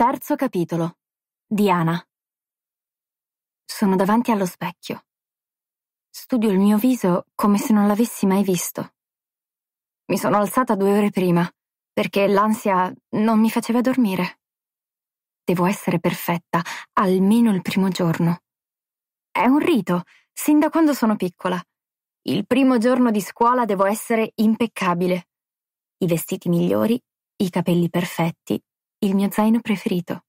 Terzo capitolo. Diana. Sono davanti allo specchio. Studio il mio viso come se non l'avessi mai visto. Mi sono alzata due ore prima, perché l'ansia non mi faceva dormire. Devo essere perfetta, almeno il primo giorno. È un rito, sin da quando sono piccola. Il primo giorno di scuola devo essere impeccabile. I vestiti migliori, i capelli perfetti, il mio zaino preferito.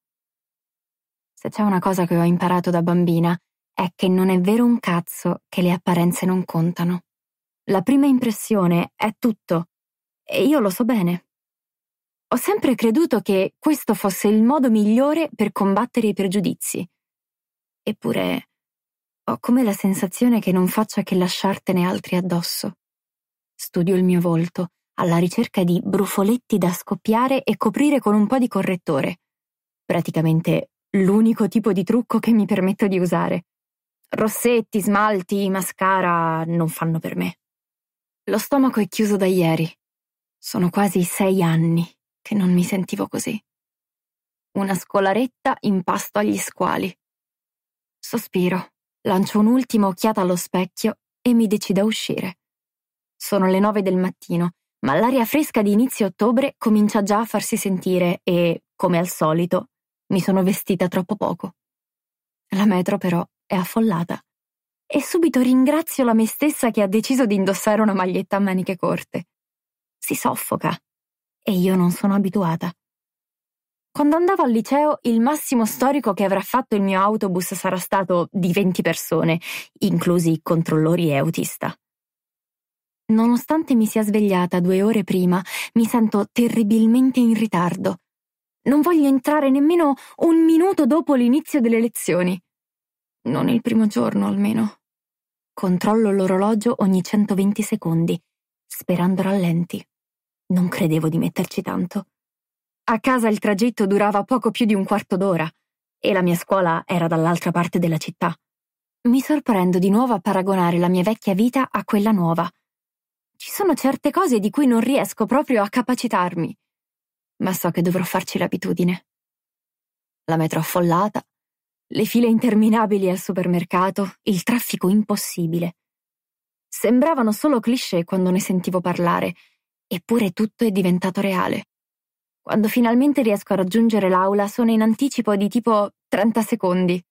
Se c'è una cosa che ho imparato da bambina è che non è vero un cazzo che le apparenze non contano. La prima impressione è tutto, e io lo so bene. Ho sempre creduto che questo fosse il modo migliore per combattere i pregiudizi. Eppure ho come la sensazione che non faccia che lasciartene altri addosso. Studio il mio volto, alla ricerca di brufoletti da scoppiare e coprire con un po' di correttore. Praticamente l'unico tipo di trucco che mi permetto di usare. Rossetti, smalti, mascara non fanno per me. Lo stomaco è chiuso da ieri. Sono quasi sei anni che non mi sentivo così. Una scolaretta in pasto agli squali. Sospiro, lancio un'ultima occhiata allo specchio e mi decido a uscire. Sono le nove del mattino ma l'aria fresca di inizio ottobre comincia già a farsi sentire e, come al solito, mi sono vestita troppo poco. La metro però è affollata e subito ringrazio la me stessa che ha deciso di indossare una maglietta a maniche corte. Si soffoca e io non sono abituata. Quando andavo al liceo, il massimo storico che avrà fatto il mio autobus sarà stato di 20 persone, inclusi controllori e autista. Nonostante mi sia svegliata due ore prima, mi sento terribilmente in ritardo. Non voglio entrare nemmeno un minuto dopo l'inizio delle lezioni. Non il primo giorno, almeno. Controllo l'orologio ogni 120 secondi, sperando rallenti. Non credevo di metterci tanto. A casa il tragitto durava poco più di un quarto d'ora e la mia scuola era dall'altra parte della città. Mi sorprendo di nuovo a paragonare la mia vecchia vita a quella nuova. Ci sono certe cose di cui non riesco proprio a capacitarmi, ma so che dovrò farci l'abitudine. La metro affollata, le file interminabili al supermercato, il traffico impossibile. Sembravano solo cliché quando ne sentivo parlare, eppure tutto è diventato reale. Quando finalmente riesco a raggiungere l'aula sono in anticipo di tipo 30 secondi.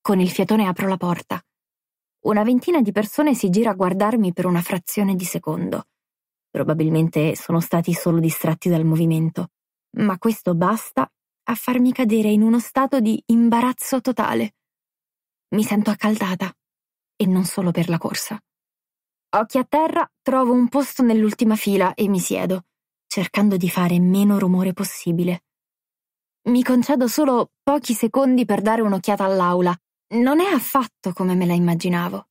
Con il fiatone apro la porta una ventina di persone si gira a guardarmi per una frazione di secondo. Probabilmente sono stati solo distratti dal movimento, ma questo basta a farmi cadere in uno stato di imbarazzo totale. Mi sento accaldata, e non solo per la corsa. Occhi a terra, trovo un posto nell'ultima fila e mi siedo, cercando di fare meno rumore possibile. Mi concedo solo pochi secondi per dare un'occhiata all'aula non è affatto come me la immaginavo.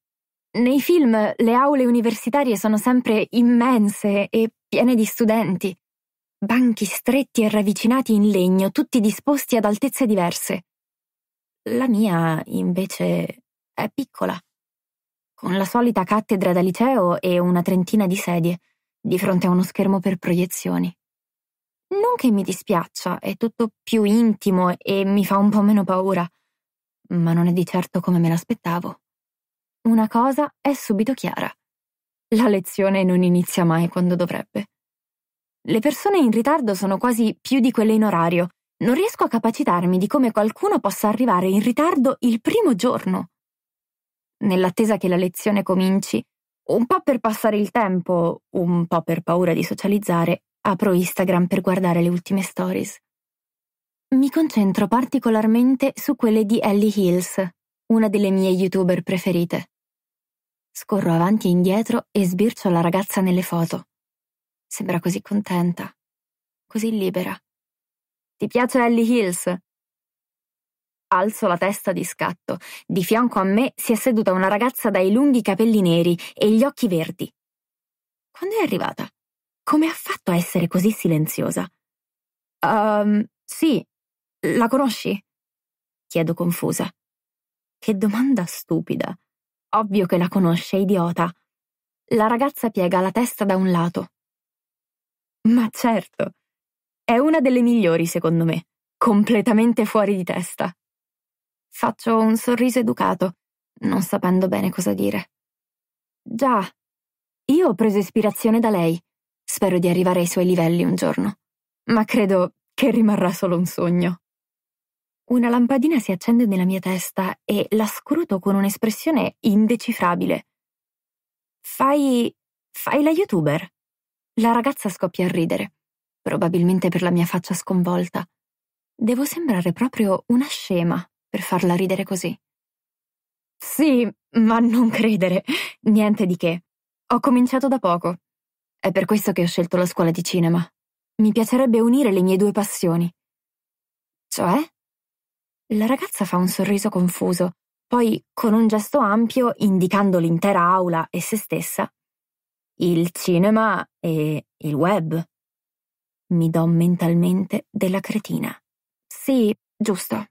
Nei film le aule universitarie sono sempre immense e piene di studenti. Banchi stretti e ravvicinati in legno, tutti disposti ad altezze diverse. La mia, invece, è piccola, con la solita cattedra da liceo e una trentina di sedie, di fronte a uno schermo per proiezioni. Non che mi dispiaccia, è tutto più intimo e mi fa un po' meno paura ma non è di certo come me l'aspettavo. Una cosa è subito chiara. La lezione non inizia mai quando dovrebbe. Le persone in ritardo sono quasi più di quelle in orario. Non riesco a capacitarmi di come qualcuno possa arrivare in ritardo il primo giorno. Nell'attesa che la lezione cominci, un po' per passare il tempo, un po' per paura di socializzare, apro Instagram per guardare le ultime stories. Mi concentro particolarmente su quelle di Ellie Hills, una delle mie youtuber preferite. Scorro avanti e indietro e sbircio la ragazza nelle foto. Sembra così contenta, così libera. Ti piace Ellie Hills? Alzo la testa di scatto. Di fianco a me si è seduta una ragazza dai lunghi capelli neri e gli occhi verdi. Quando è arrivata? Come ha fatto a essere così silenziosa? Ehm, um, sì, la conosci? chiedo confusa. Che domanda stupida. Ovvio che la conosce, idiota. La ragazza piega la testa da un lato. Ma certo, è una delle migliori secondo me, completamente fuori di testa. Faccio un sorriso educato, non sapendo bene cosa dire. Già, io ho preso ispirazione da lei. Spero di arrivare ai suoi livelli un giorno. Ma credo che rimarrà solo un sogno. Una lampadina si accende nella mia testa e la scruto con un'espressione indecifrabile. Fai. fai la youtuber? La ragazza scoppia a ridere, probabilmente per la mia faccia sconvolta. Devo sembrare proprio una scema per farla ridere così. Sì, ma non credere, niente di che. Ho cominciato da poco. È per questo che ho scelto la scuola di cinema. Mi piacerebbe unire le mie due passioni. Cioè? La ragazza fa un sorriso confuso, poi, con un gesto ampio, indicando l'intera aula e se stessa, il cinema e il web. Mi do mentalmente della cretina. Sì, giusto.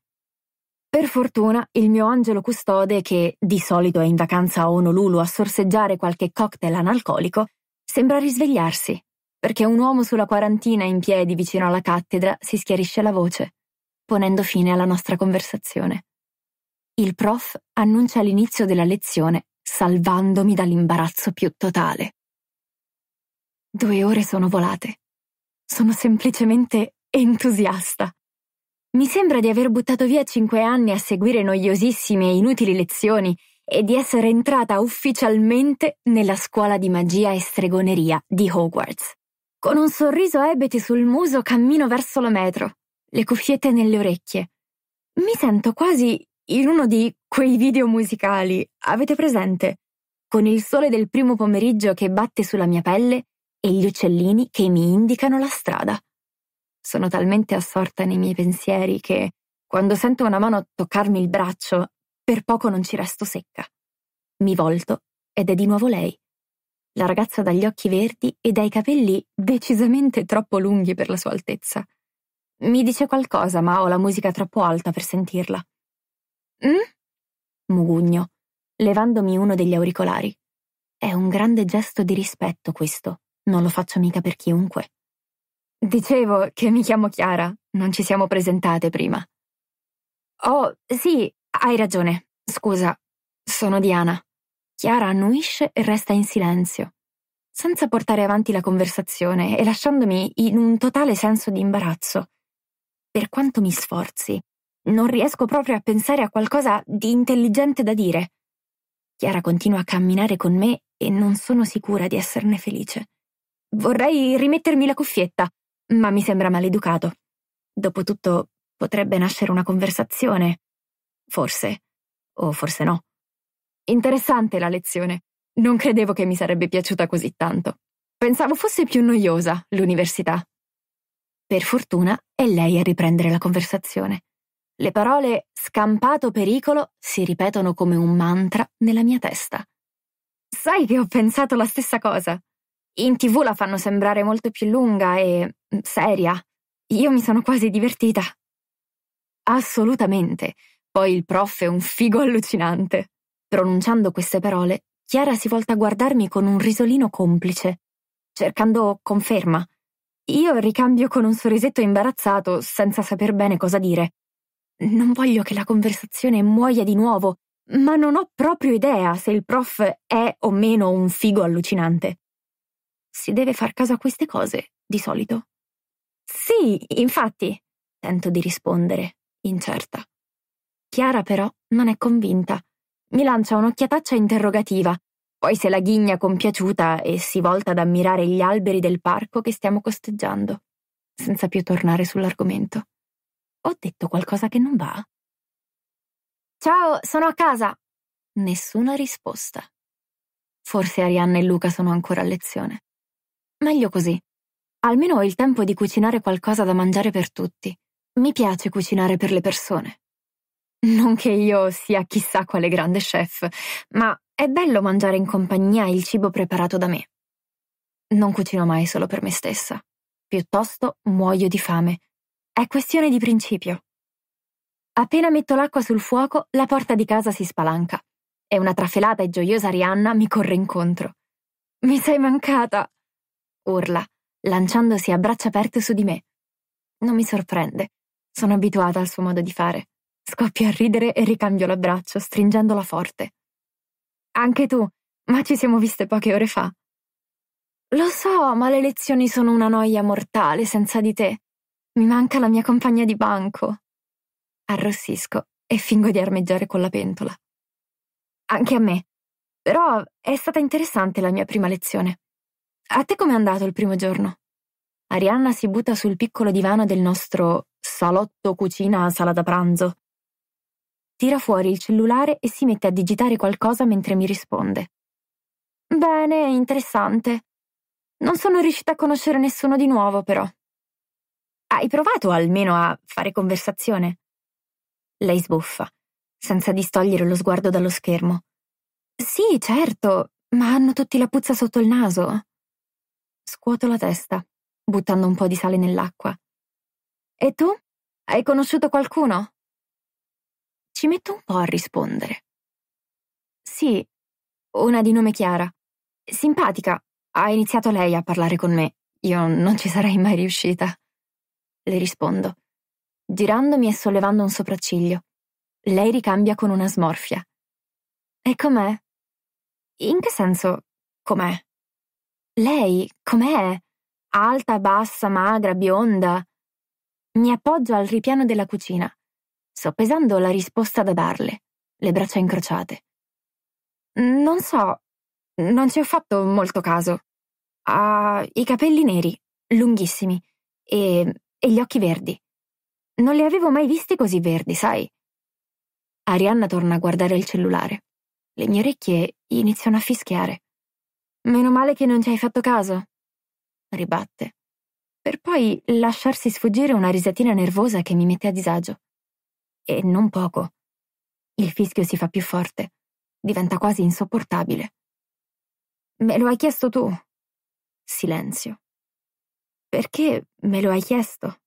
Per fortuna il mio angelo custode, che di solito è in vacanza a Honolulu a sorseggiare qualche cocktail analcolico, sembra risvegliarsi, perché un uomo sulla quarantina in piedi vicino alla cattedra si schiarisce la voce ponendo fine alla nostra conversazione. Il prof annuncia l'inizio della lezione salvandomi dall'imbarazzo più totale. Due ore sono volate. Sono semplicemente entusiasta. Mi sembra di aver buttato via cinque anni a seguire noiosissime e inutili lezioni e di essere entrata ufficialmente nella scuola di magia e stregoneria di Hogwarts. Con un sorriso a ebete sul muso cammino verso la metro, le cuffiette nelle orecchie. Mi sento quasi in uno di quei video musicali, avete presente? Con il sole del primo pomeriggio che batte sulla mia pelle e gli uccellini che mi indicano la strada. Sono talmente assorta nei miei pensieri che, quando sento una mano toccarmi il braccio, per poco non ci resto secca. Mi volto ed è di nuovo lei. La ragazza dagli occhi verdi e dai capelli decisamente troppo lunghi per la sua altezza. Mi dice qualcosa, ma ho la musica troppo alta per sentirla. Mm? Mugugno, levandomi uno degli auricolari. È un grande gesto di rispetto questo, non lo faccio mica per chiunque. Dicevo che mi chiamo Chiara, non ci siamo presentate prima. Oh, sì, hai ragione. Scusa, sono Diana. Chiara annuisce e resta in silenzio, senza portare avanti la conversazione e lasciandomi in un totale senso di imbarazzo per quanto mi sforzi, non riesco proprio a pensare a qualcosa di intelligente da dire. Chiara continua a camminare con me e non sono sicura di esserne felice. Vorrei rimettermi la cuffietta, ma mi sembra maleducato. Dopotutto potrebbe nascere una conversazione. Forse, o forse no. Interessante la lezione. Non credevo che mi sarebbe piaciuta così tanto. Pensavo fosse più noiosa l'università. Per fortuna è lei a riprendere la conversazione. Le parole scampato pericolo si ripetono come un mantra nella mia testa. Sai che ho pensato la stessa cosa. In tv la fanno sembrare molto più lunga e mm, seria. Io mi sono quasi divertita. Assolutamente. Poi il prof è un figo allucinante. Pronunciando queste parole, Chiara si volta a guardarmi con un risolino complice, cercando conferma. Io ricambio con un sorrisetto imbarazzato, senza saper bene cosa dire. Non voglio che la conversazione muoia di nuovo, ma non ho proprio idea se il prof è o meno un figo allucinante. Si deve far caso a queste cose, di solito. Sì, infatti, tento di rispondere, incerta. Chiara però non è convinta. Mi lancia un'occhiataccia interrogativa poi se la ghigna compiaciuta e si volta ad ammirare gli alberi del parco che stiamo costeggiando, senza più tornare sull'argomento. Ho detto qualcosa che non va? Ciao, sono a casa. Nessuna risposta. Forse Arianna e Luca sono ancora a lezione. Meglio così. Almeno ho il tempo di cucinare qualcosa da mangiare per tutti. Mi piace cucinare per le persone. Non che io sia chissà quale grande chef, ma è bello mangiare in compagnia il cibo preparato da me. Non cucino mai solo per me stessa. Piuttosto muoio di fame. È questione di principio. Appena metto l'acqua sul fuoco, la porta di casa si spalanca e una trafelata e gioiosa Rihanna mi corre incontro. Mi sei mancata! urla, lanciandosi a braccia aperte su di me. Non mi sorprende. Sono abituata al suo modo di fare. Scoppio a ridere e ricambio l'abbraccio, stringendola forte. Anche tu, ma ci siamo viste poche ore fa. Lo so, ma le lezioni sono una noia mortale senza di te. Mi manca la mia compagna di banco. Arrossisco e fingo di armeggiare con la pentola. Anche a me. Però è stata interessante la mia prima lezione. A te com'è andato il primo giorno? Arianna si butta sul piccolo divano del nostro salotto cucina sala da pranzo Tira fuori il cellulare e si mette a digitare qualcosa mentre mi risponde. Bene, interessante. Non sono riuscita a conoscere nessuno di nuovo, però. Hai provato almeno a fare conversazione? Lei sbuffa, senza distogliere lo sguardo dallo schermo. Sì, certo, ma hanno tutti la puzza sotto il naso. Scuoto la testa, buttando un po' di sale nell'acqua. E tu? Hai conosciuto qualcuno? Ci metto un po' a rispondere. Sì, una di nome Chiara. Simpatica. Ha iniziato lei a parlare con me. Io non ci sarei mai riuscita. Le rispondo, girandomi e sollevando un sopracciglio. Lei ricambia con una smorfia. E com'è? In che senso com'è? Lei com'è? Alta, bassa, magra, bionda. Mi appoggio al ripiano della cucina soppesando la risposta da darle, le braccia incrociate. Non so, non ci ho fatto molto caso. Ha i capelli neri, lunghissimi, e, e gli occhi verdi. Non li avevo mai visti così verdi, sai? Arianna torna a guardare il cellulare. Le mie orecchie iniziano a fischiare. Meno male che non ci hai fatto caso, ribatte, per poi lasciarsi sfuggire una risatina nervosa che mi mette a disagio e non poco. Il fischio si fa più forte, diventa quasi insopportabile. Me lo hai chiesto tu? Silenzio. Perché me lo hai chiesto?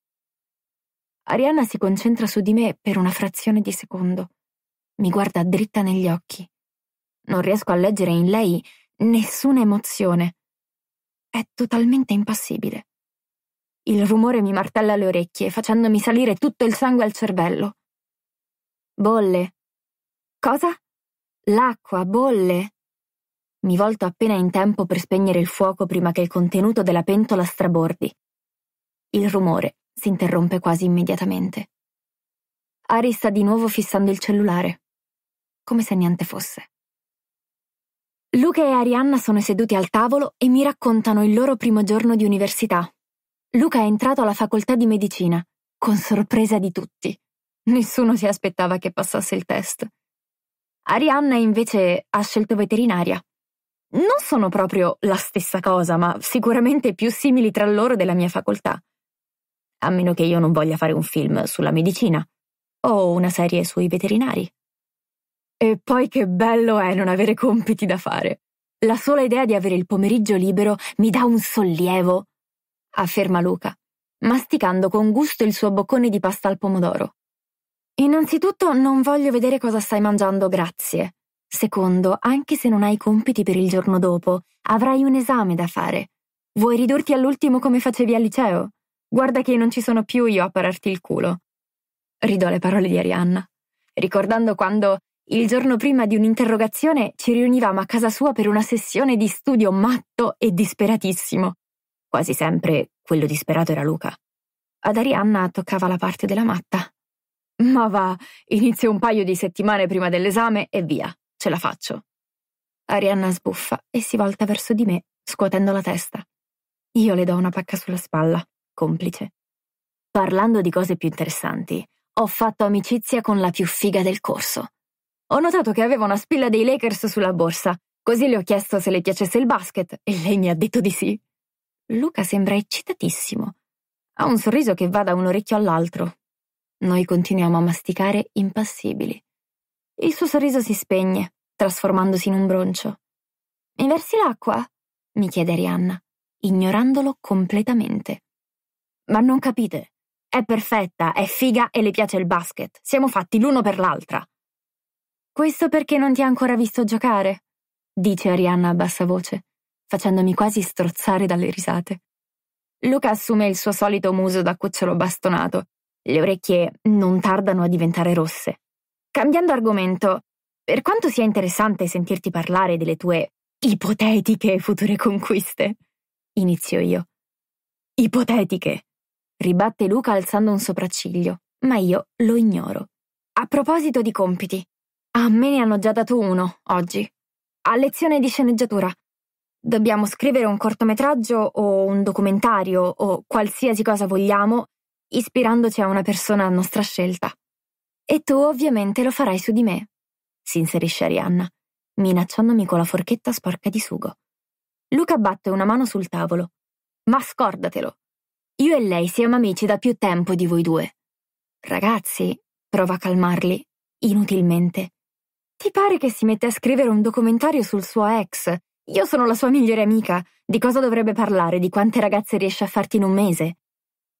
Arianna si concentra su di me per una frazione di secondo. Mi guarda dritta negli occhi. Non riesco a leggere in lei nessuna emozione. È totalmente impassibile. Il rumore mi martella le orecchie, facendomi salire tutto il sangue al cervello bolle. Cosa? L'acqua bolle. Mi volto appena in tempo per spegnere il fuoco prima che il contenuto della pentola strabordi. Il rumore si interrompe quasi immediatamente. Ari sta di nuovo fissando il cellulare, come se niente fosse. Luca e Arianna sono seduti al tavolo e mi raccontano il loro primo giorno di università. Luca è entrato alla facoltà di medicina, con sorpresa di tutti. Nessuno si aspettava che passasse il test. Arianna invece ha scelto veterinaria. Non sono proprio la stessa cosa, ma sicuramente più simili tra loro della mia facoltà. A meno che io non voglia fare un film sulla medicina o una serie sui veterinari. E poi che bello è non avere compiti da fare. La sola idea di avere il pomeriggio libero mi dà un sollievo, afferma Luca, masticando con gusto il suo boccone di pasta al pomodoro. Innanzitutto non voglio vedere cosa stai mangiando, grazie. Secondo, anche se non hai compiti per il giorno dopo, avrai un esame da fare. Vuoi ridurti all'ultimo come facevi al liceo? Guarda che non ci sono più io a pararti il culo. Ridò le parole di Arianna, ricordando quando, il giorno prima di un'interrogazione, ci riunivamo a casa sua per una sessione di studio matto e disperatissimo. Quasi sempre quello disperato era Luca. Ad Arianna toccava la parte della matta, ma va, inizio un paio di settimane prima dell'esame e via, ce la faccio. Arianna sbuffa e si volta verso di me, scuotendo la testa. Io le do una pacca sulla spalla, complice. Parlando di cose più interessanti, ho fatto amicizia con la più figa del corso. Ho notato che aveva una spilla dei Lakers sulla borsa, così le ho chiesto se le piacesse il basket e lei mi ha detto di sì. Luca sembra eccitatissimo. Ha un sorriso che va da un orecchio all'altro, noi continuiamo a masticare impassibili. Il suo sorriso si spegne, trasformandosi in un broncio. Mi versi l'acqua? mi chiede Arianna, ignorandolo completamente. Ma non capite. È perfetta, è figa e le piace il basket. Siamo fatti l'uno per l'altra. Questo perché non ti ha ancora visto giocare, dice Arianna a bassa voce, facendomi quasi strozzare dalle risate. Luca assume il suo solito muso da cucciolo bastonato le orecchie non tardano a diventare rosse. Cambiando argomento, per quanto sia interessante sentirti parlare delle tue ipotetiche future conquiste, inizio io. Ipotetiche, ribatte Luca alzando un sopracciglio, ma io lo ignoro. A proposito di compiti, a me ne hanno già dato uno oggi. A lezione di sceneggiatura. Dobbiamo scrivere un cortometraggio o un documentario o qualsiasi cosa vogliamo ispirandoci a una persona a nostra scelta. E tu ovviamente lo farai su di me, si inserisce Arianna, minacciandomi con la forchetta sporca di sugo. Luca batte una mano sul tavolo. Ma scordatelo! Io e lei siamo amici da più tempo di voi due. Ragazzi, prova a calmarli, inutilmente. Ti pare che si mette a scrivere un documentario sul suo ex? Io sono la sua migliore amica. Di cosa dovrebbe parlare? Di quante ragazze riesce a farti in un mese?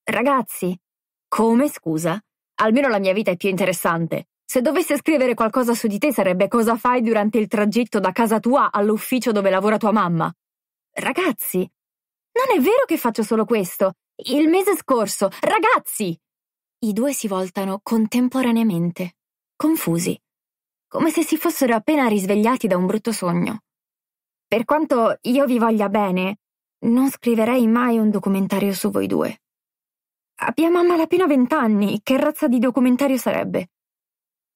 Ragazzi, come scusa? Almeno la mia vita è più interessante. Se dovesse scrivere qualcosa su di te sarebbe cosa fai durante il tragitto da casa tua all'ufficio dove lavora tua mamma. Ragazzi, non è vero che faccio solo questo. Il mese scorso, ragazzi! I due si voltano contemporaneamente, confusi, come se si fossero appena risvegliati da un brutto sogno. Per quanto io vi voglia bene, non scriverei mai un documentario su voi due. Abbiamo a malapena vent'anni, che razza di documentario sarebbe?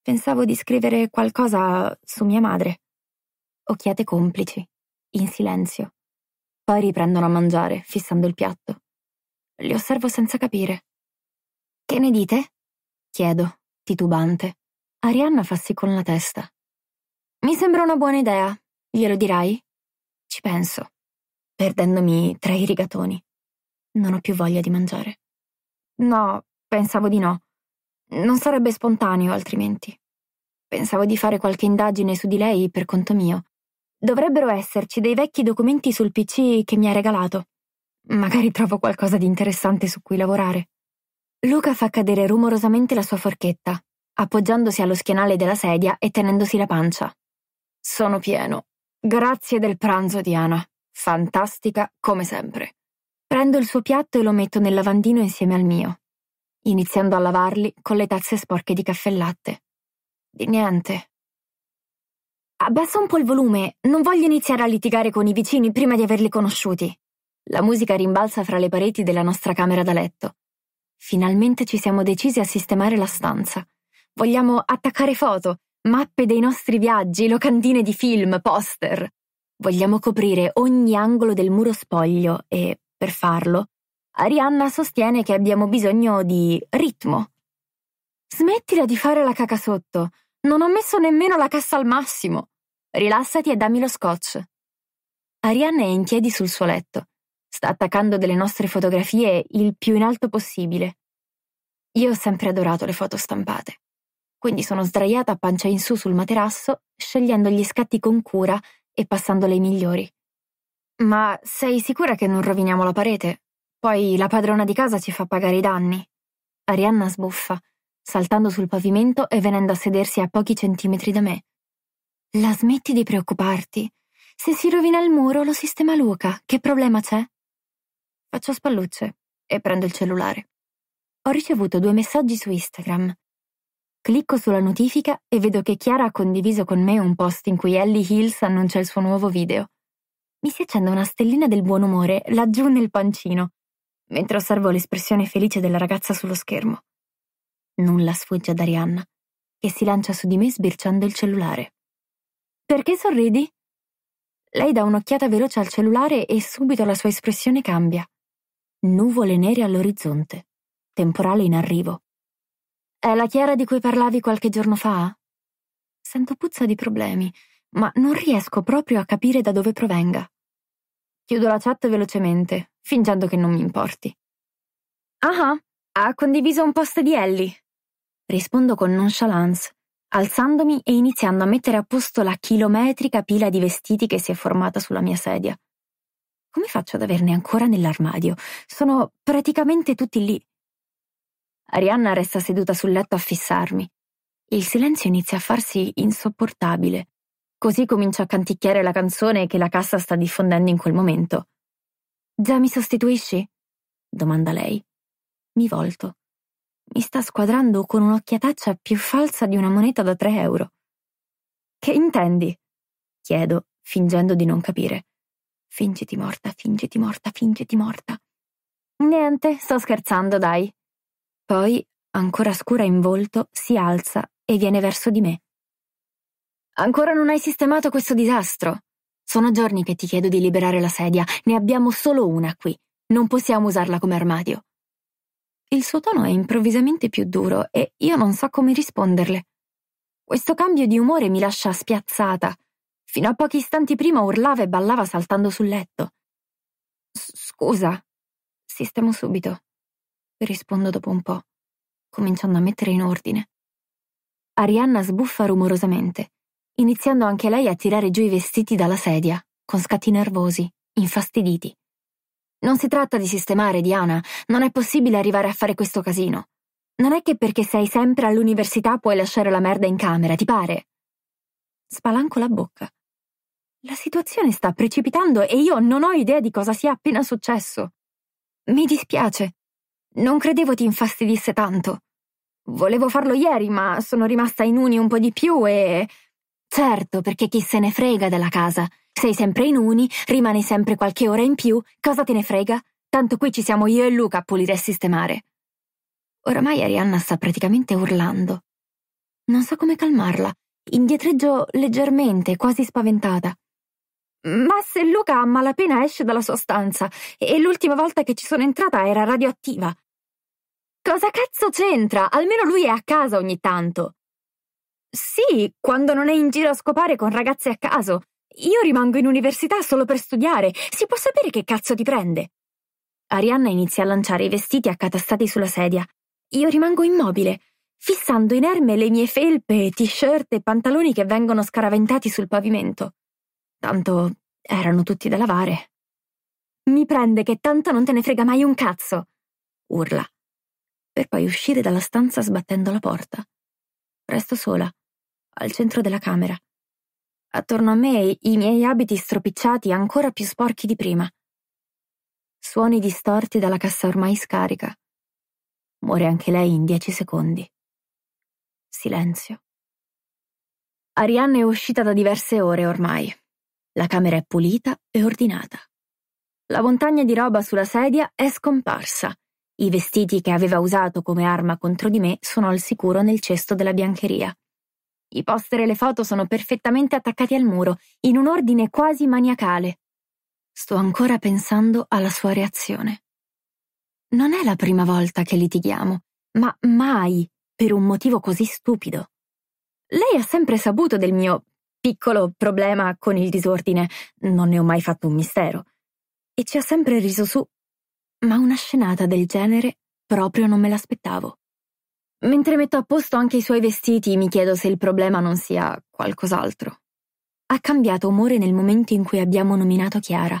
Pensavo di scrivere qualcosa su mia madre. Occhiate complici, in silenzio. Poi riprendono a mangiare, fissando il piatto. Li osservo senza capire. Che ne dite? chiedo, titubante. Arianna fa sì con la testa. Mi sembra una buona idea, glielo dirai? Ci penso, perdendomi tra i rigatoni. Non ho più voglia di mangiare. No, pensavo di no. Non sarebbe spontaneo altrimenti. Pensavo di fare qualche indagine su di lei per conto mio. Dovrebbero esserci dei vecchi documenti sul PC che mi ha regalato. Magari trovo qualcosa di interessante su cui lavorare. Luca fa cadere rumorosamente la sua forchetta, appoggiandosi allo schienale della sedia e tenendosi la pancia. Sono pieno. Grazie del pranzo, Diana. Fantastica come sempre. Prendo il suo piatto e lo metto nel lavandino insieme al mio, iniziando a lavarli con le tazze sporche di caffè e latte. Di niente. Abbassa un po' il volume, non voglio iniziare a litigare con i vicini prima di averli conosciuti. La musica rimbalza fra le pareti della nostra camera da letto. Finalmente ci siamo decisi a sistemare la stanza. Vogliamo attaccare foto, mappe dei nostri viaggi, locandine di film, poster. Vogliamo coprire ogni angolo del muro spoglio e, per farlo. Arianna sostiene che abbiamo bisogno di ritmo. Smettila di fare la caca sotto. Non ho messo nemmeno la cassa al massimo. Rilassati e dammi lo scotch. Arianna è in piedi sul suo letto. Sta attaccando delle nostre fotografie il più in alto possibile. Io ho sempre adorato le foto stampate. Quindi sono sdraiata a pancia in su sul materasso, scegliendo gli scatti con cura e passando le migliori. Ma sei sicura che non roviniamo la parete? Poi la padrona di casa ci fa pagare i danni. Arianna sbuffa, saltando sul pavimento e venendo a sedersi a pochi centimetri da me. La smetti di preoccuparti. Se si rovina il muro lo sistema Luca. Che problema c'è? Faccio spallucce e prendo il cellulare. Ho ricevuto due messaggi su Instagram. Clicco sulla notifica e vedo che Chiara ha condiviso con me un post in cui Ellie Hills annuncia il suo nuovo video mi si accende una stellina del buon umore laggiù nel pancino, mentre osservo l'espressione felice della ragazza sullo schermo. Nulla sfugge ad Arianna, che si lancia su di me sbirciando il cellulare. Perché sorridi? Lei dà un'occhiata veloce al cellulare e subito la sua espressione cambia. Nuvole nere all'orizzonte, temporale in arrivo. È la Chiara di cui parlavi qualche giorno fa? Sento puzza di problemi ma non riesco proprio a capire da dove provenga. Chiudo la chat velocemente, fingendo che non mi importi. Ah, ha condiviso un post di Ellie. Rispondo con nonchalance, alzandomi e iniziando a mettere a posto la chilometrica pila di vestiti che si è formata sulla mia sedia. Come faccio ad averne ancora nell'armadio? Sono praticamente tutti lì. Arianna resta seduta sul letto a fissarmi. Il silenzio inizia a farsi insopportabile Così comincia a canticchiare la canzone che la cassa sta diffondendo in quel momento. Già mi sostituisci? domanda lei. Mi volto. Mi sta squadrando con un'occhiataccia più falsa di una moneta da tre euro. Che intendi? chiedo, fingendo di non capire. Fingiti morta, fingiti morta, fingiti morta. Niente, sto scherzando, dai. Poi, ancora scura in volto, si alza e viene verso di me. Ancora non hai sistemato questo disastro. Sono giorni che ti chiedo di liberare la sedia, ne abbiamo solo una qui. Non possiamo usarla come armadio. Il suo tono è improvvisamente più duro e io non so come risponderle. Questo cambio di umore mi lascia spiazzata. Fino a pochi istanti prima urlava e ballava saltando sul letto. Scusa, sistemo subito. Rispondo dopo un po', cominciando a mettere in ordine. Arianna sbuffa rumorosamente iniziando anche lei a tirare giù i vestiti dalla sedia, con scatti nervosi, infastiditi. Non si tratta di sistemare, Diana, non è possibile arrivare a fare questo casino. Non è che perché sei sempre all'università puoi lasciare la merda in camera, ti pare? Spalanco la bocca. La situazione sta precipitando e io non ho idea di cosa sia appena successo. Mi dispiace. Non credevo ti infastidisse tanto. Volevo farlo ieri, ma sono rimasta in uni un po' di più e... Certo, perché chi se ne frega della casa. Sei sempre in uni, rimani sempre qualche ora in più, cosa te ne frega? Tanto qui ci siamo io e Luca a pulire e sistemare. Oramai Arianna sta praticamente urlando. Non so come calmarla. Indietreggio leggermente, quasi spaventata. Ma se Luca a malapena esce dalla sua stanza e l'ultima volta che ci sono entrata era radioattiva. Cosa cazzo c'entra? Almeno lui è a casa ogni tanto. Sì, quando non è in giro a scopare con ragazze a caso. Io rimango in università solo per studiare. Si può sapere che cazzo ti prende? Arianna inizia a lanciare i vestiti accatastati sulla sedia. Io rimango immobile, fissando inerme le mie felpe, t-shirt e pantaloni che vengono scaraventati sul pavimento. Tanto erano tutti da lavare. Mi prende che tanto non te ne frega mai un cazzo! urla, per poi uscire dalla stanza sbattendo la porta. Resto sola al centro della camera. Attorno a me i miei abiti stropicciati ancora più sporchi di prima. Suoni distorti dalla cassa ormai scarica. Muore anche lei in dieci secondi. Silenzio. Arianna è uscita da diverse ore ormai. La camera è pulita e ordinata. La montagna di roba sulla sedia è scomparsa. I vestiti che aveva usato come arma contro di me sono al sicuro nel cesto della biancheria. I poster e le foto sono perfettamente attaccati al muro, in un ordine quasi maniacale. Sto ancora pensando alla sua reazione. Non è la prima volta che litighiamo, ma mai per un motivo così stupido. Lei ha sempre saputo del mio piccolo problema con il disordine, non ne ho mai fatto un mistero. E ci ha sempre riso su. Ma una scenata del genere proprio non me l'aspettavo. Mentre metto a posto anche i suoi vestiti, mi chiedo se il problema non sia qualcos'altro. Ha cambiato umore nel momento in cui abbiamo nominato Chiara.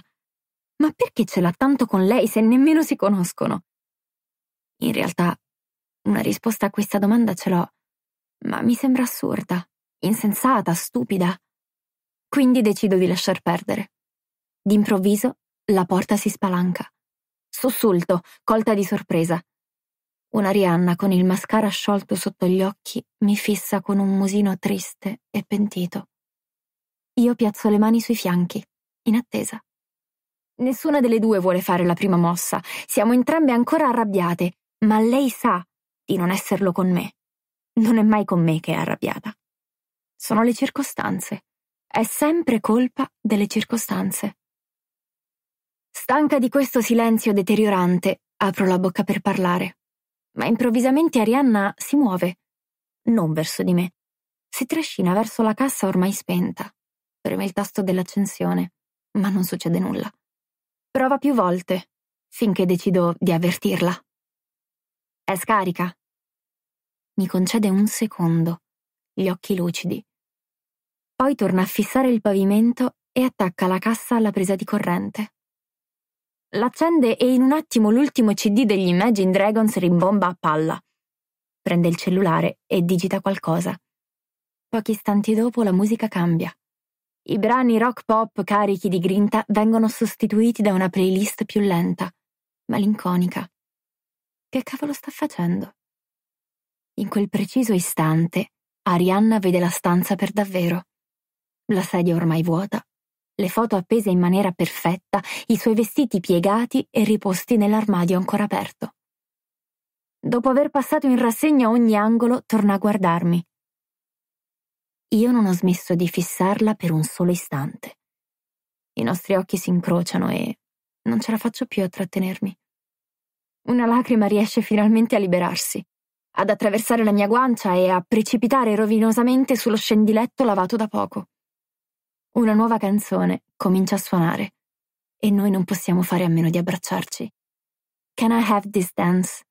Ma perché ce l'ha tanto con lei se nemmeno si conoscono? In realtà, una risposta a questa domanda ce l'ho, ma mi sembra assurda, insensata, stupida. Quindi decido di lasciar perdere. D'improvviso, la porta si spalanca. Sussulto, colta di sorpresa. Un'Arianna con il mascara sciolto sotto gli occhi mi fissa con un musino triste e pentito. Io piazzo le mani sui fianchi, in attesa. Nessuna delle due vuole fare la prima mossa, siamo entrambe ancora arrabbiate, ma lei sa di non esserlo con me. Non è mai con me che è arrabbiata. Sono le circostanze. È sempre colpa delle circostanze. Stanca di questo silenzio deteriorante, apro la bocca per parlare ma improvvisamente Arianna si muove, non verso di me. Si trascina verso la cassa ormai spenta. Preme il tasto dell'accensione, ma non succede nulla. Prova più volte, finché decido di avvertirla. È scarica. Mi concede un secondo, gli occhi lucidi. Poi torna a fissare il pavimento e attacca la cassa alla presa di corrente. L'accende e in un attimo l'ultimo CD degli Imagine Dragons rimbomba a palla. Prende il cellulare e digita qualcosa. Pochi istanti dopo la musica cambia. I brani rock pop carichi di grinta vengono sostituiti da una playlist più lenta, malinconica. Che cavolo sta facendo? In quel preciso istante, Arianna vede la stanza per davvero. La sedia ormai vuota, le foto appese in maniera perfetta, i suoi vestiti piegati e riposti nell'armadio ancora aperto. Dopo aver passato in rassegna ogni angolo, torna a guardarmi. Io non ho smesso di fissarla per un solo istante. I nostri occhi si incrociano e non ce la faccio più a trattenermi. Una lacrima riesce finalmente a liberarsi, ad attraversare la mia guancia e a precipitare rovinosamente sullo scendiletto lavato da poco. Una nuova canzone comincia a suonare e noi non possiamo fare a meno di abbracciarci. Can I Have This Dance?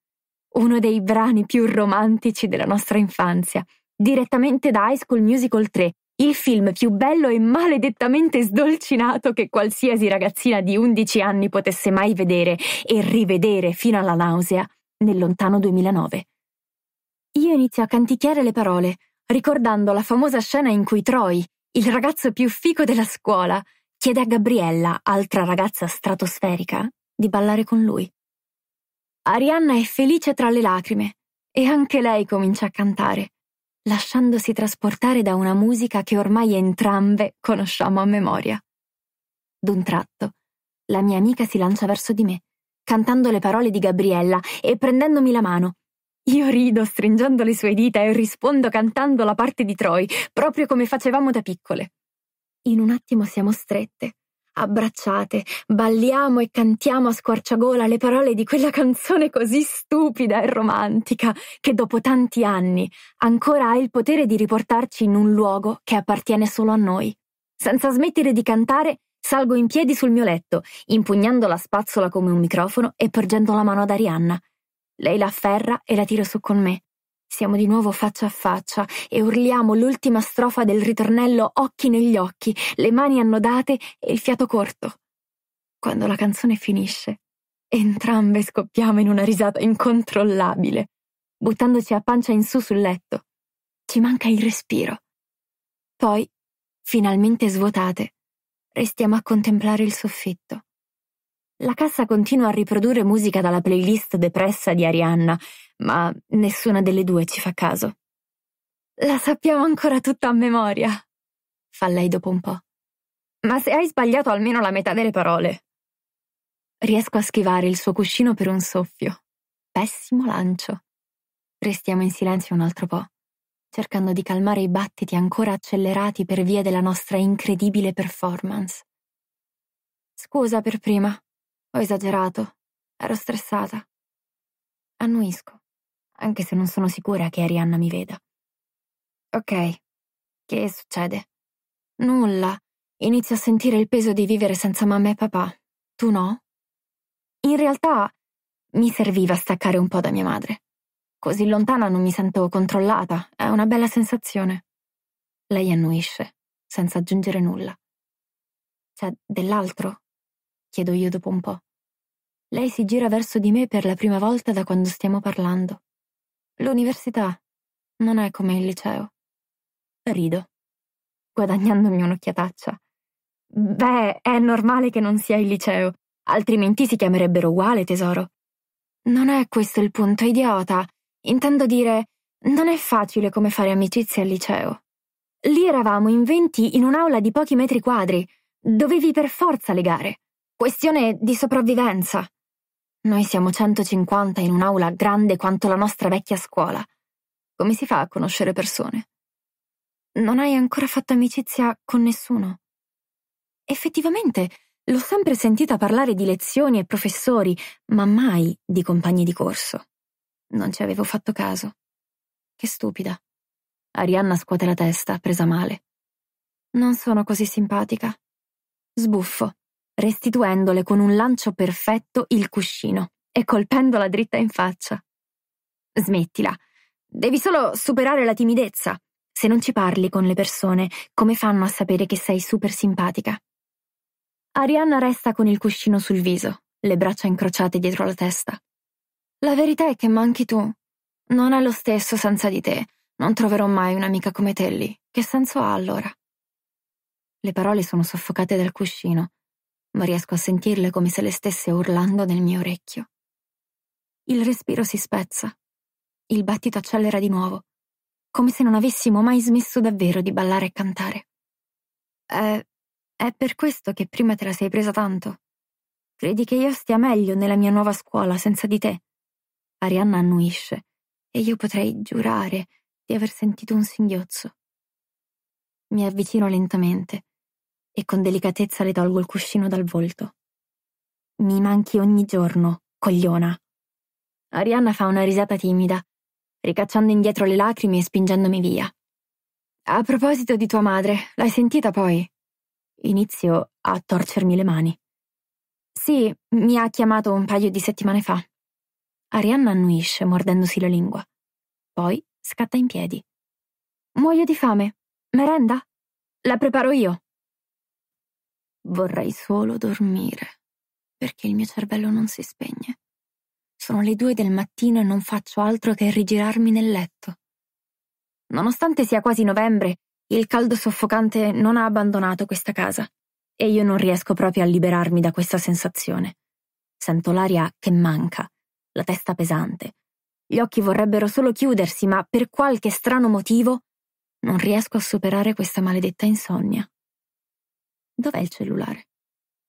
Uno dei brani più romantici della nostra infanzia, direttamente da High School Musical 3, il film più bello e maledettamente sdolcinato che qualsiasi ragazzina di 11 anni potesse mai vedere e rivedere fino alla nausea nel lontano 2009. Io inizio a canticchiare le parole, ricordando la famosa scena in cui Troy, il ragazzo più fico della scuola, chiede a Gabriella, altra ragazza stratosferica, di ballare con lui. Arianna è felice tra le lacrime e anche lei comincia a cantare, lasciandosi trasportare da una musica che ormai entrambe conosciamo a memoria. D'un tratto, la mia amica si lancia verso di me, cantando le parole di Gabriella e prendendomi la mano, io rido stringendo le sue dita e rispondo cantando la parte di Troy, proprio come facevamo da piccole. In un attimo siamo strette, abbracciate, balliamo e cantiamo a squarciagola le parole di quella canzone così stupida e romantica che dopo tanti anni ancora ha il potere di riportarci in un luogo che appartiene solo a noi. Senza smettere di cantare, salgo in piedi sul mio letto, impugnando la spazzola come un microfono e porgendo la mano ad Arianna. Lei la afferra e la tira su con me. Siamo di nuovo faccia a faccia e urliamo l'ultima strofa del ritornello occhi negli occhi, le mani annodate e il fiato corto. Quando la canzone finisce, entrambe scoppiamo in una risata incontrollabile, buttandoci a pancia in su sul letto. Ci manca il respiro. Poi, finalmente svuotate, restiamo a contemplare il soffitto. La cassa continua a riprodurre musica dalla playlist depressa di Arianna, ma nessuna delle due ci fa caso. La sappiamo ancora tutta a memoria, fa lei dopo un po'. Ma se hai sbagliato almeno la metà delle parole. Riesco a schivare il suo cuscino per un soffio. Pessimo lancio. Restiamo in silenzio un altro po', cercando di calmare i battiti ancora accelerati per via della nostra incredibile performance. Scusa per prima, ho esagerato, ero stressata. Annuisco, anche se non sono sicura che Arianna mi veda. Ok, che succede? Nulla. Inizio a sentire il peso di vivere senza mamma e papà. Tu no? In realtà mi serviva staccare un po' da mia madre. Così lontana non mi sento controllata, è una bella sensazione. Lei annuisce, senza aggiungere nulla. C'è dell'altro? chiedo io dopo un po'. Lei si gira verso di me per la prima volta da quando stiamo parlando. L'università non è come il liceo. Rido, guadagnandomi un'occhiataccia. Beh, è normale che non sia il liceo, altrimenti si chiamerebbero uguale, tesoro. Non è questo il punto, idiota. Intendo dire, non è facile come fare amicizia al liceo. Lì eravamo in venti in un'aula di pochi metri quadri. Dovevi per forza legare. Questione di sopravvivenza. Noi siamo 150 in un'aula grande quanto la nostra vecchia scuola. Come si fa a conoscere persone? Non hai ancora fatto amicizia con nessuno? Effettivamente, l'ho sempre sentita parlare di lezioni e professori, ma mai di compagni di corso. Non ci avevo fatto caso. Che stupida. Arianna scuote la testa, presa male. Non sono così simpatica. Sbuffo restituendole con un lancio perfetto il cuscino e colpendola dritta in faccia. Smettila. Devi solo superare la timidezza. Se non ci parli con le persone, come fanno a sapere che sei super simpatica? Arianna resta con il cuscino sul viso, le braccia incrociate dietro la testa. La verità è che manchi tu. Non è lo stesso senza di te. Non troverò mai un'amica come Telly. Che senso ha allora? Le parole sono soffocate dal cuscino ma riesco a sentirle come se le stesse urlando nel mio orecchio. Il respiro si spezza, il battito accelera di nuovo, come se non avessimo mai smesso davvero di ballare e cantare. È, è per questo che prima te la sei presa tanto. Credi che io stia meglio nella mia nuova scuola senza di te? Arianna annuisce e io potrei giurare di aver sentito un singhiozzo. Mi avvicino lentamente e con delicatezza le tolgo il cuscino dal volto. Mi manchi ogni giorno, cogliona. Arianna fa una risata timida, ricacciando indietro le lacrime e spingendomi via. A proposito di tua madre, l'hai sentita poi? Inizio a torcermi le mani. Sì, mi ha chiamato un paio di settimane fa. Arianna annuisce, mordendosi la lingua. Poi scatta in piedi. Muoio di fame. Merenda? La preparo io. Vorrei solo dormire, perché il mio cervello non si spegne. Sono le due del mattino e non faccio altro che rigirarmi nel letto. Nonostante sia quasi novembre, il caldo soffocante non ha abbandonato questa casa e io non riesco proprio a liberarmi da questa sensazione. Sento l'aria che manca, la testa pesante. Gli occhi vorrebbero solo chiudersi, ma per qualche strano motivo non riesco a superare questa maledetta insonnia. Dov'è il cellulare?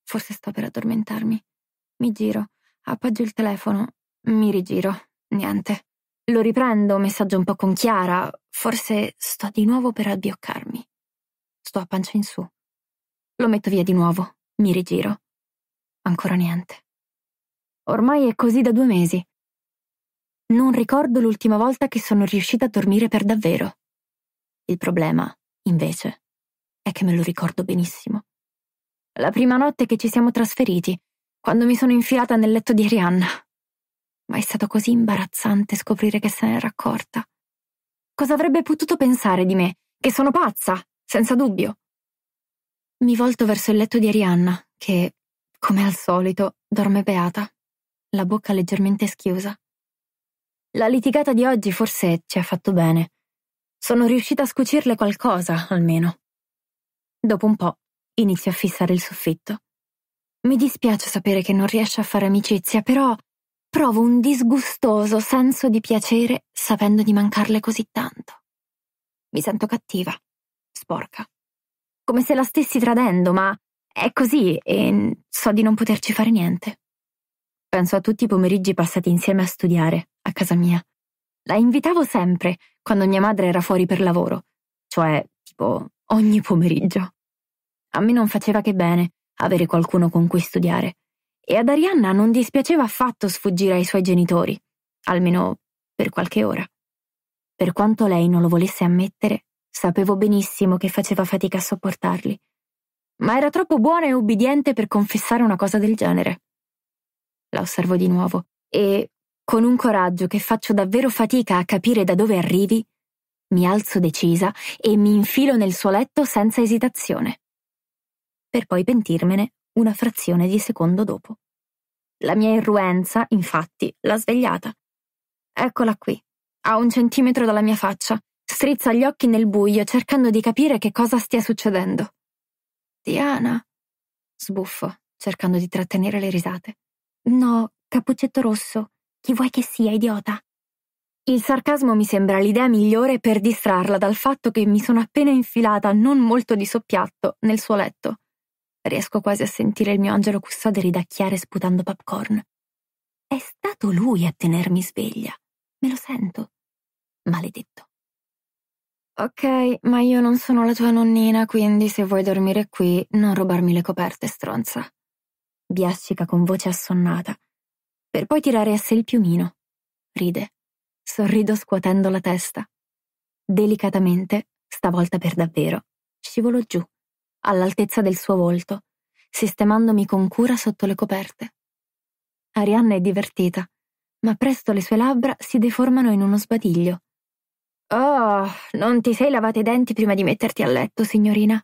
Forse sto per addormentarmi. Mi giro, appoggio il telefono, mi rigiro, niente. Lo riprendo, messaggio un po' con Chiara, forse sto di nuovo per abbioccarmi. Sto a pancia in su. Lo metto via di nuovo, mi rigiro. Ancora niente. Ormai è così da due mesi. Non ricordo l'ultima volta che sono riuscita a dormire per davvero. Il problema, invece, è che me lo ricordo benissimo la prima notte che ci siamo trasferiti, quando mi sono infilata nel letto di Rihanna. Ma è stato così imbarazzante scoprire che se n'era accorta. Cosa avrebbe potuto pensare di me? Che sono pazza, senza dubbio. Mi volto verso il letto di Arianna, che, come al solito, dorme beata, la bocca leggermente schiusa. La litigata di oggi forse ci ha fatto bene. Sono riuscita a scucirle qualcosa, almeno. Dopo un po' Inizio a fissare il soffitto. Mi dispiace sapere che non riesce a fare amicizia, però provo un disgustoso senso di piacere sapendo di mancarle così tanto. Mi sento cattiva, sporca, come se la stessi tradendo, ma è così e so di non poterci fare niente. Penso a tutti i pomeriggi passati insieme a studiare, a casa mia. La invitavo sempre, quando mia madre era fuori per lavoro, cioè, tipo, ogni pomeriggio. A me non faceva che bene avere qualcuno con cui studiare, e ad Arianna non dispiaceva affatto sfuggire ai suoi genitori, almeno per qualche ora. Per quanto lei non lo volesse ammettere, sapevo benissimo che faceva fatica a sopportarli. Ma era troppo buona e ubbidiente per confessare una cosa del genere. La osservo di nuovo e, con un coraggio che faccio davvero fatica a capire da dove arrivi, mi alzo decisa e mi infilo nel suo letto senza esitazione per poi pentirmene una frazione di secondo dopo. La mia irruenza, infatti, l'ha svegliata. Eccola qui, a un centimetro dalla mia faccia, strizza gli occhi nel buio cercando di capire che cosa stia succedendo. Diana, sbuffo, cercando di trattenere le risate. No, cappuccetto rosso, chi vuoi che sia, idiota? Il sarcasmo mi sembra l'idea migliore per distrarla dal fatto che mi sono appena infilata non molto di soppiatto nel suo letto. Riesco quasi a sentire il mio angelo custode ridacchiare sputando popcorn. È stato lui a tenermi sveglia. Me lo sento. Maledetto. Ok, ma io non sono la tua nonnina, quindi se vuoi dormire qui, non rubarmi le coperte, stronza. Biascica con voce assonnata, per poi tirare a sé il piumino. Ride. Sorrido scuotendo la testa. Delicatamente, stavolta per davvero, scivolo giù all'altezza del suo volto, sistemandomi con cura sotto le coperte. Arianna è divertita, ma presto le sue labbra si deformano in uno sbadiglio. Oh, non ti sei lavata i denti prima di metterti a letto, signorina?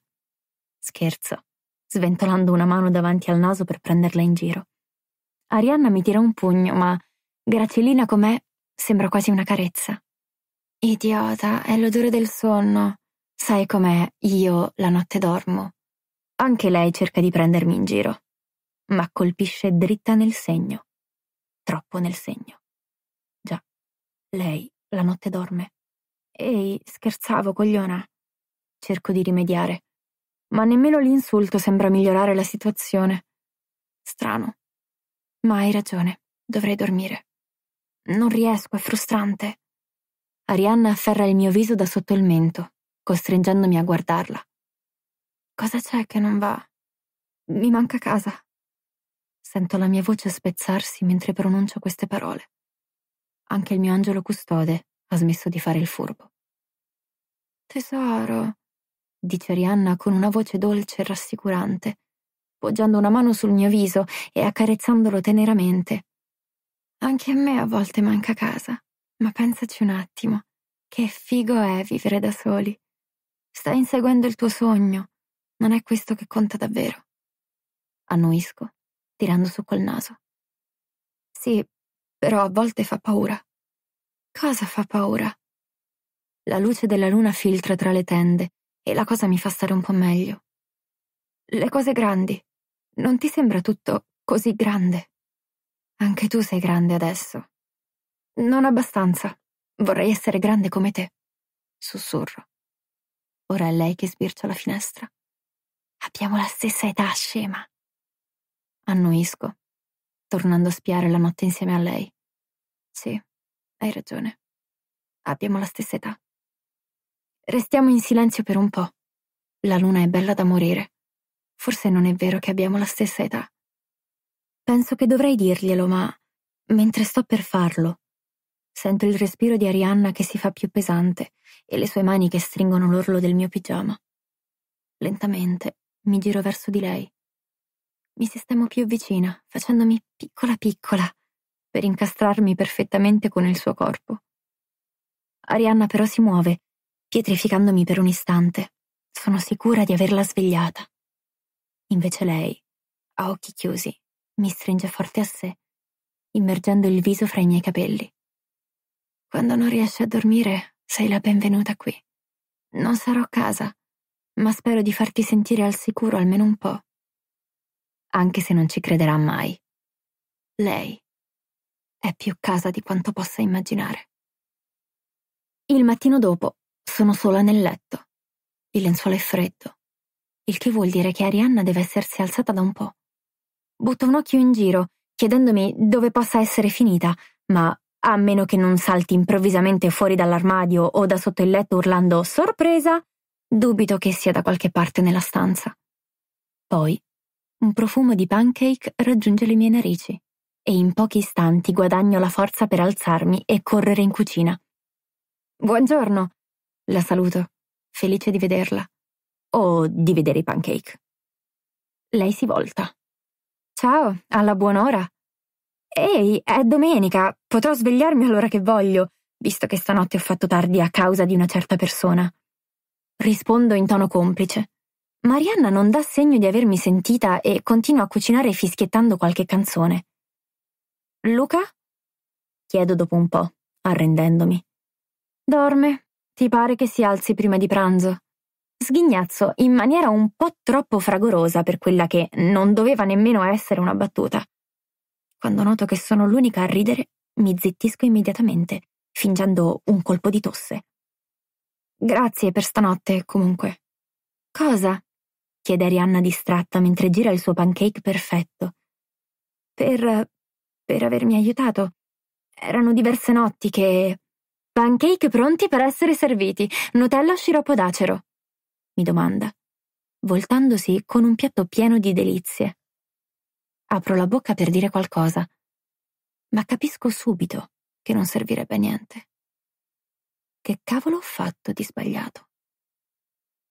Scherzo, sventolando una mano davanti al naso per prenderla in giro. Arianna mi tira un pugno, ma, gracilina com'è, sembra quasi una carezza. Idiota, è l'odore del sonno, Sai com'è, io la notte dormo. Anche lei cerca di prendermi in giro, ma colpisce dritta nel segno. Troppo nel segno. Già, lei la notte dorme. Ehi, scherzavo, cogliona. Cerco di rimediare, ma nemmeno l'insulto sembra migliorare la situazione. Strano. Ma hai ragione, dovrei dormire. Non riesco, è frustrante. Arianna afferra il mio viso da sotto il mento, costringendomi a guardarla. Cosa c'è che non va? Mi manca casa. Sento la mia voce spezzarsi mentre pronuncio queste parole. Anche il mio angelo custode ha smesso di fare il furbo. Tesoro, dice Arianna con una voce dolce e rassicurante, poggiando una mano sul mio viso e accarezzandolo teneramente. Anche a me a volte manca casa, ma pensaci un attimo, che figo è vivere da soli. Stai inseguendo il tuo sogno. Non è questo che conta davvero. Annuisco, tirando su col naso. Sì, però a volte fa paura. Cosa fa paura? La luce della luna filtra tra le tende e la cosa mi fa stare un po' meglio. Le cose grandi. Non ti sembra tutto così grande? Anche tu sei grande adesso. Non abbastanza. Vorrei essere grande come te. Sussurro. Ora è lei che sbircia la finestra. Abbiamo la stessa età, scema. Annuisco, tornando a spiare la notte insieme a lei. Sì, hai ragione. Abbiamo la stessa età. Restiamo in silenzio per un po'. La luna è bella da morire. Forse non è vero che abbiamo la stessa età. Penso che dovrei dirglielo, ma mentre sto per farlo, Sento il respiro di Arianna che si fa più pesante e le sue mani che stringono l'orlo del mio pigiama. Lentamente mi giro verso di lei. Mi sistemo più vicina, facendomi piccola piccola, per incastrarmi perfettamente con il suo corpo. Arianna però si muove, pietrificandomi per un istante. Sono sicura di averla svegliata. Invece lei, a occhi chiusi, mi stringe forte a sé, immergendo il viso fra i miei capelli. Quando non riesci a dormire, sei la benvenuta qui. Non sarò a casa, ma spero di farti sentire al sicuro almeno un po'. Anche se non ci crederà mai. Lei è più casa di quanto possa immaginare. Il mattino dopo sono sola nel letto. Il lenzuolo è freddo, il che vuol dire che Arianna deve essersi alzata da un po'. Butto un occhio in giro, chiedendomi dove possa essere finita, ma a meno che non salti improvvisamente fuori dall'armadio o da sotto il letto urlando sorpresa, dubito che sia da qualche parte nella stanza. Poi, un profumo di pancake raggiunge le mie narici e in pochi istanti guadagno la forza per alzarmi e correre in cucina. Buongiorno, la saluto, felice di vederla. O di vedere i pancake. Lei si volta. Ciao, alla buon'ora, Ehi, è domenica, potrò svegliarmi all'ora che voglio, visto che stanotte ho fatto tardi a causa di una certa persona. Rispondo in tono complice. Marianna non dà segno di avermi sentita e continua a cucinare fischiettando qualche canzone. Luca? chiedo dopo un po', arrendendomi. Dorme. Ti pare che si alzi prima di pranzo? Sghignazzo in maniera un po' troppo fragorosa per quella che non doveva nemmeno essere una battuta. Quando noto che sono l'unica a ridere, mi zittisco immediatamente, fingendo un colpo di tosse. Grazie per stanotte, comunque. Cosa? chiede Arianna distratta mentre gira il suo pancake perfetto. Per. per avermi aiutato. Erano diverse notti che. Pancake pronti per essere serviti, Nutella o sciroppo d'acero? mi domanda, voltandosi con un piatto pieno di delizie. Apro la bocca per dire qualcosa, ma capisco subito che non servirebbe a niente. Che cavolo ho fatto di sbagliato?